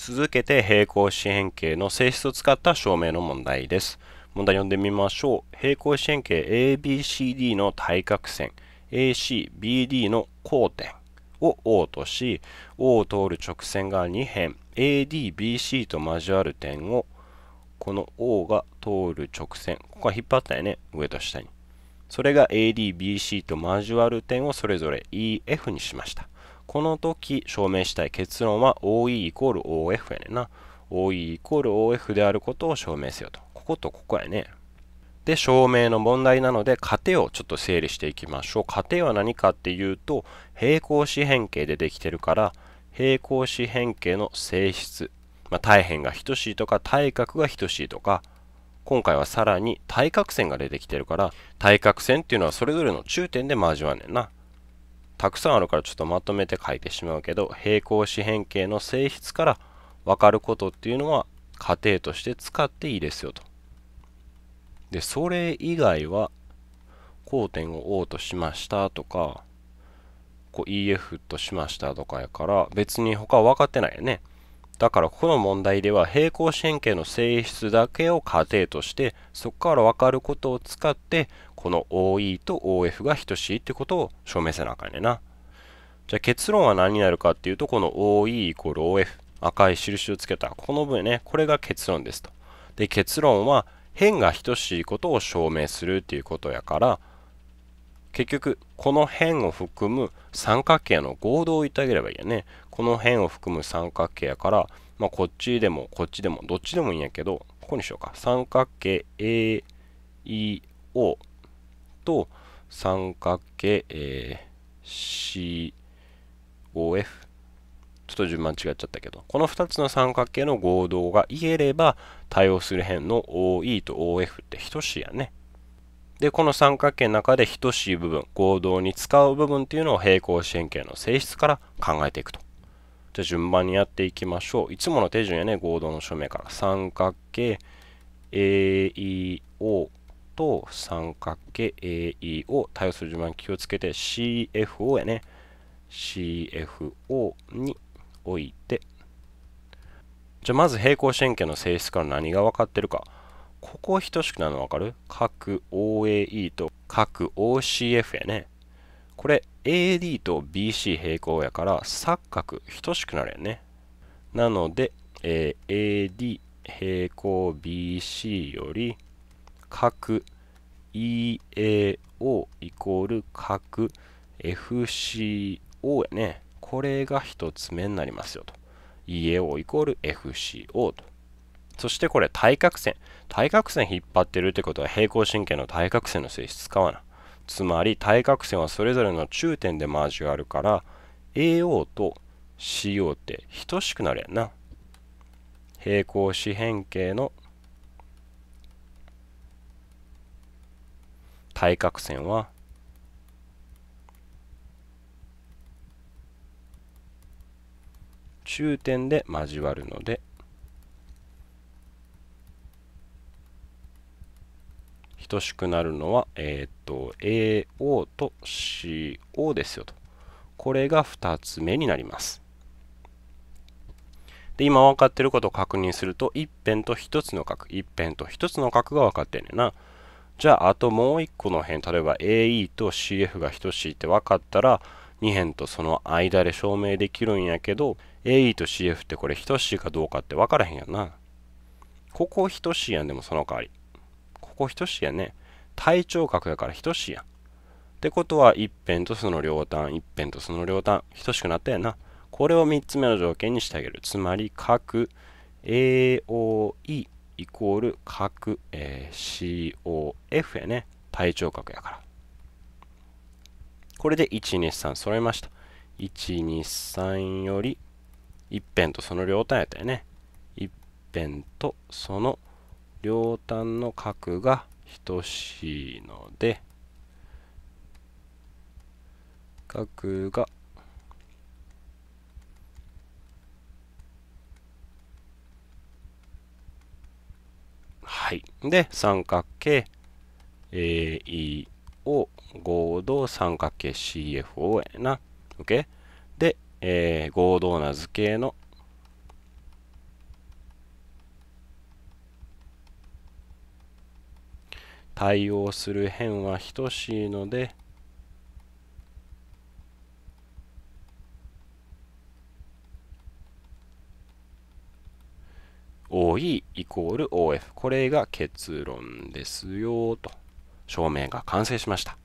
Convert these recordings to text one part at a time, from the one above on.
続けて平行四辺形の性質を使った証明の問題です。問題読んでみましょう。平行四辺形 ABCD の対角線 ACBD の交点を O とし、O を通る直線が2辺 ADBC と交わる点をこの O が通る直線、ここは引っ張ったよね、上と下に。それが ADBC と交わる点をそれぞれ EF にしました。この時証明したい結論は OE イコール OF やねんな。OE イコール OF であることを証明せよと。こことここやね。で、証明の問題なので、過程をちょっと整理していきましょう。過程は何かっていうと、平行四辺形でできてるから、平行四辺形の性質、まあ、対辺が等しいとか、対角が等しいとか、今回はさらに対角線が出てきてるから、対角線っていうのはそれぞれの中点で交わんねんな。たくさんあるからちょっとまとめて書いてしまうけど平行四辺形の性質から分かることっていうのは仮定として使っていいですよと。でそれ以外は交点を O としましたとかこう EF としましたとかやから別に他は分かってないよね。だからここの問題では平行四辺形の性質だけを仮定としてそこから分かることを使ってこの OE と OF が等しいってことを証明せなあかんねんな。じゃあ結論は何になるかっていうとこの OE イコール OF 赤い印をつけたこの分ねこれが結論ですと。で結論は辺が等しいことを証明するっていうことやから結局この辺を含む三角形の合同を言ってあげればいいよねこの辺を含む三角形やから、まあ、こっちでもこっちでもどっちでもいいんやけどここにしようか三角形 AEO と三角形、えー、COF ちょっと順番違っちゃったけどこの2つの三角形の合同が言えれば対応する辺の OE と OF って等しいやねで、この三角形の中で等しい部分、合同に使う部分っていうのを平行四辺形の性質から考えていくと。じゃあ順番にやっていきましょう。いつもの手順やね、合同の署名から。三角形 AEO と三角形 AEO、対応する順番気をつけて CFO やね。CFO において。じゃあまず平行四辺形の性質から何が分かってるか。ここ等しくなるの分かる角 OAE と角 OCF やね。これ AD と BC 平行やから錯角等しくなるよね。なので、えー、AD 平行 BC より角 EAO イコール角 FCO やね。これが一つ目になりますよと。EAO イコール FCO と。そしてこれ対角線。対角線引っ張ってるってことは平行神経の対角線の性質使わな。つまり対角線はそれぞれの中点で交わるから AO と CO って等しくなるやんな。平行四辺形の対角線は中点で交わるので等しくなるのは、えっ、ー、と、AO と CO ですよと。これが2つ目になります。で、今分かってることを確認すると、一辺と一つの角、一辺と一つの角が分かってんねんな。じゃあ、あともう一個の辺、例えば AE と CF が等しいって分かったら、2辺とその間で証明できるんやけど、AE と CF ってこれ等しいかどうかって分からへんやんな。ここ等しいやん、でもその代わり。ここ等しいやね。対頂角やから等しいやん。ってことは、一辺とその両端、一辺とその両端、等しくなったやな。これを3つ目の条件にしてあげる。つまり、角 AOE イコール角、えー、COF やね。対頂角やから。これで123揃えました。123より一辺とその両端やったよね。一辺とその両端の角が等しいので角がはいで三角形 AE を合同三角形 CFO やな OK で、えー、合同な図形の対応する辺は等しいので多いイコール OF これが結論ですよと証明が完成しました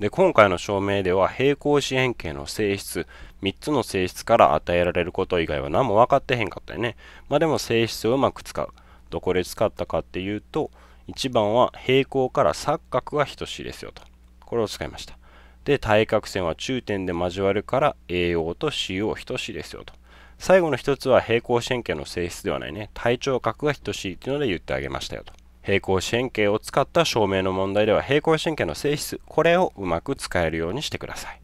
で今回の証明では平行四辺形の性質3つの性質から与えられること以外は何も分かってへんかったよねまあでも性質をうまく使うどこで使ったかっていうと1番は平行から錯角が等しいですよと。これを使いました。で、対角線は中点で交わるから AO と CO 等しいですよと。最後の1つは平行四辺形の性質ではないね、対頂角が等しいというので言ってあげましたよと。平行四辺形を使った証明の問題では平行四辺形の性質、これをうまく使えるようにしてください。